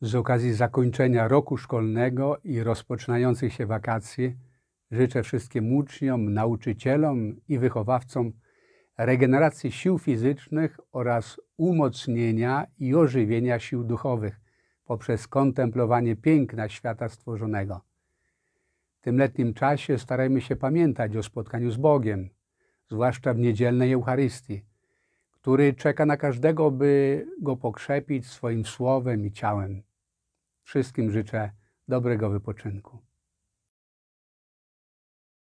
Z okazji zakończenia roku szkolnego i rozpoczynających się wakacji życzę wszystkim uczniom, nauczycielom i wychowawcom regeneracji sił fizycznych oraz umocnienia i ożywienia sił duchowych poprzez kontemplowanie piękna świata stworzonego. W tym letnim czasie starajmy się pamiętać o spotkaniu z Bogiem, zwłaszcza w niedzielnej Eucharystii, który czeka na każdego, by go pokrzepić swoim słowem i ciałem. Wszystkim życzę dobrego wypoczynku.